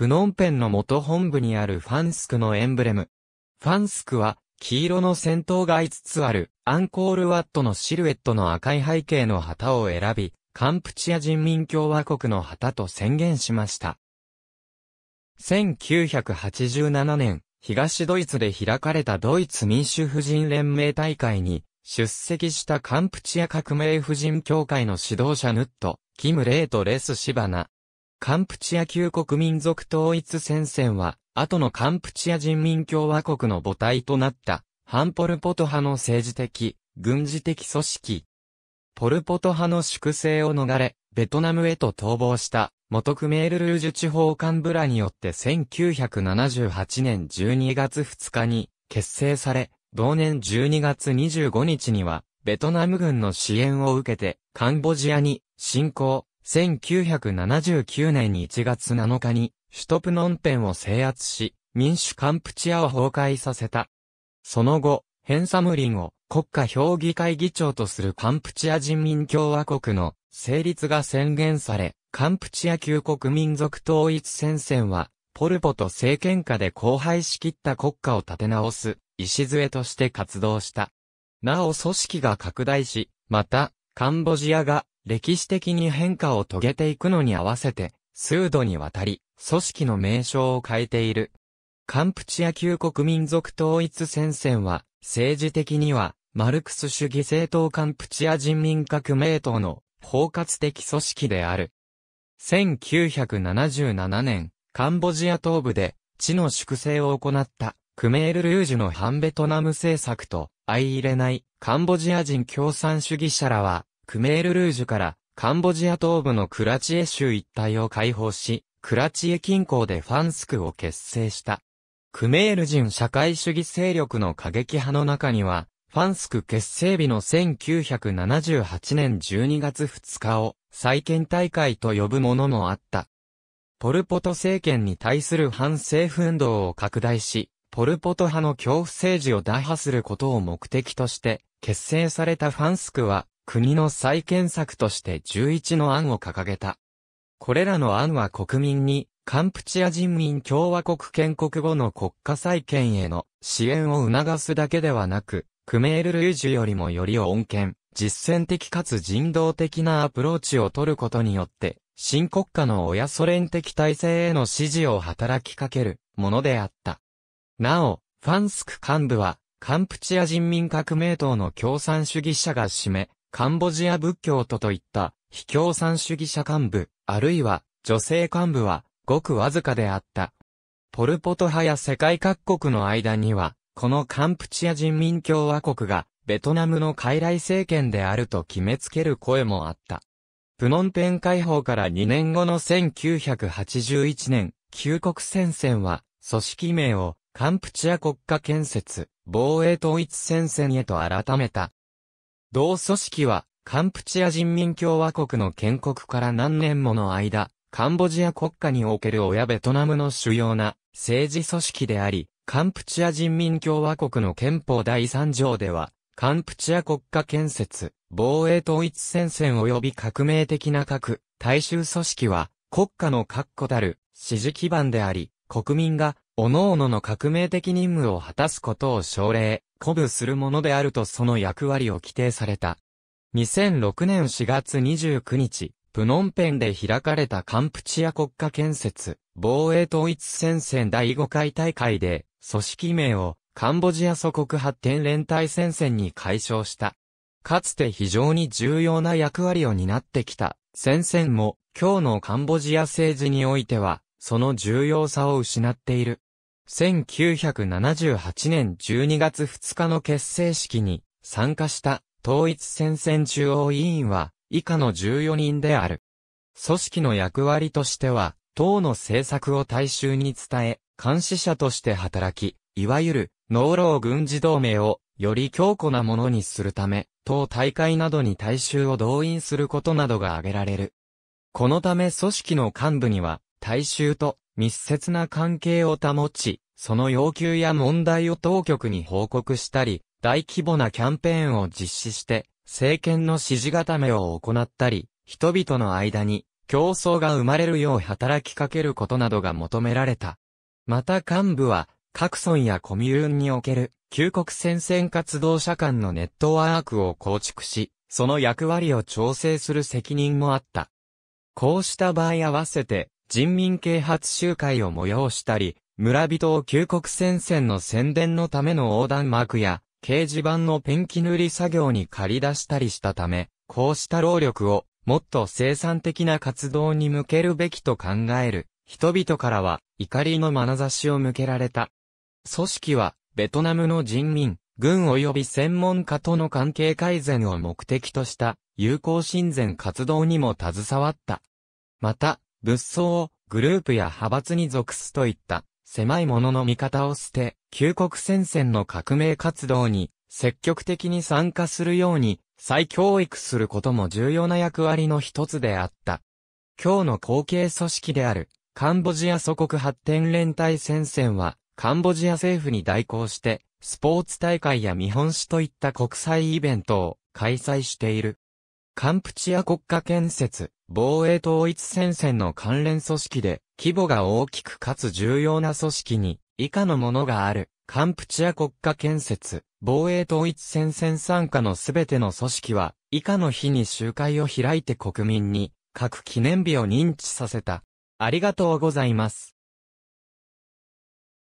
プノンペンの元本部にあるファンスクのエンブレム。ファンスクは、黄色の先頭が5つある、アンコールワットのシルエットの赤い背景の旗を選び、カンプチア人民共和国の旗と宣言しました。1987年、東ドイツで開かれたドイツ民主婦人連盟大会に、出席したカンプチア革命婦人協会の指導者ヌット、キム・レイト・レス・シバナ、カンプチア旧国民族統一戦線は、後のカンプチア人民共和国の母体となった、ハンポルポト派の政治的、軍事的組織。ポルポト派の粛清を逃れ、ベトナムへと逃亡した、元クメールルージュ地方幹部らによって1978年12月2日に結成され、同年12月25日には、ベトナム軍の支援を受けて、カンボジアに侵攻、1979年1月7日に、首都プノンペンを制圧し、民主カンプチアを崩壊させた。その後、ヘンサムリンを国家評議会議長とするカンプチア人民共和国の成立が宣言され、カンプチア旧国民族統一戦線は、ポルポと政権下で荒廃しきった国家を立て直す、礎として活動した。なお組織が拡大し、また、カンボジアが歴史的に変化を遂げていくのに合わせて、数度にわたり、組織の名称を変えている。カンプチア旧国民族統一戦線は、政治的には、マルクス主義政党カンプチア人民革命党の包括的組織である。1977年、カンボジア東部で地の粛清を行ったクメール・ルージュの反ベトナム政策と相入れないカンボジア人共産主義者らはクメールルージュから、カンボジア東部のクラチエ州一帯を解放し、クラチエ近郊でファンスクを結成した。クメール人社会主義勢力の過激派の中には、ファンスク結成日の1978年12月2日を再建大会と呼ぶものもあった。ポルポト政権に対する反政府運動を拡大し、ポルポト派の恐怖政治を打破することを目的として、結成されたファンスクは、国の再建策として11の案を掲げた。これらの案は国民に、カンプチア人民共和国建国後の国家再建への支援を促すだけではなく、クメール・ルージュよりもより穏健、実践的かつ人道的なアプローチを取ることによって、新国家の親ソ連的体制への支持を働きかけるものであった。なお、ファンスク幹部は、カンプチア人民革命党の共産主義者が占め、カンボジア仏教徒といった、非共産主義者幹部、あるいは女性幹部は、ごくわずかであった。ポルポト派や世界各国の間には、このカンプチア人民共和国が、ベトナムの傀儡政権であると決めつける声もあった。プノンペン解放から2年後の1981年、旧国戦線は、組織名を、カンプチア国家建設、防衛統一戦線へと改めた。同組織は、カンプチア人民共和国の建国から何年もの間、カンボジア国家における親ベトナムの主要な政治組織であり、カンプチア人民共和国の憲法第3条では、カンプチア国家建設、防衛統一戦線及び革命的な各大衆組織は、国家の確固たる支持基盤であり、国民が各々の革命的任務を果たすことを奨励、鼓舞するものであるとその役割を規定された。2006年4月29日、プノンペンで開かれたカンプチア国家建設、防衛統一戦線第5回大会で、組織名をカンボジア祖国発展連帯戦線に解消した。かつて非常に重要な役割を担ってきた戦線も今日のカンボジア政治においてはその重要さを失っている。1978年12月2日の結成式に参加した統一戦線中央委員は以下の14人である。組織の役割としては、党の政策を大衆に伝え、監視者として働き、いわゆる、農労軍事同盟を、より強固なものにするため、党大会などに大衆を動員することなどが挙げられる。このため組織の幹部には、大衆と密接な関係を保ち、その要求や問題を当局に報告したり、大規模なキャンペーンを実施して、政権の支持固めを行ったり、人々の間に競争が生まれるよう働きかけることなどが求められた。また幹部は、各村やコミューンにおける、旧国戦線活動者間のネットワークを構築し、その役割を調整する責任もあった。こうした場合合わせて、人民啓発集会を催したり、村人を旧国戦線の宣伝のための横断幕や、掲示板のペンキ塗り作業に借り出したりしたため、こうした労力を、もっと生産的な活動に向けるべきと考える、人々からは、怒りの眼差しを向けられた。組織は、ベトナムの人民、軍及び専門家との関係改善を目的とした、友好親善活動にも携わった。また、仏騒をグループや派閥に属すといった狭いものの見方を捨て、旧国戦線の革命活動に積極的に参加するように再教育することも重要な役割の一つであった。今日の後継組織であるカンボジア祖国発展連帯戦線はカンボジア政府に代行してスポーツ大会や見本市といった国際イベントを開催している。カンプチア国家建設、防衛統一戦線の関連組織で、規模が大きくかつ重要な組織に、以下のものがある。カンプチア国家建設、防衛統一戦線参加のすべての組織は、以下の日に集会を開いて国民に、各記念日を認知させた。ありがとうございます。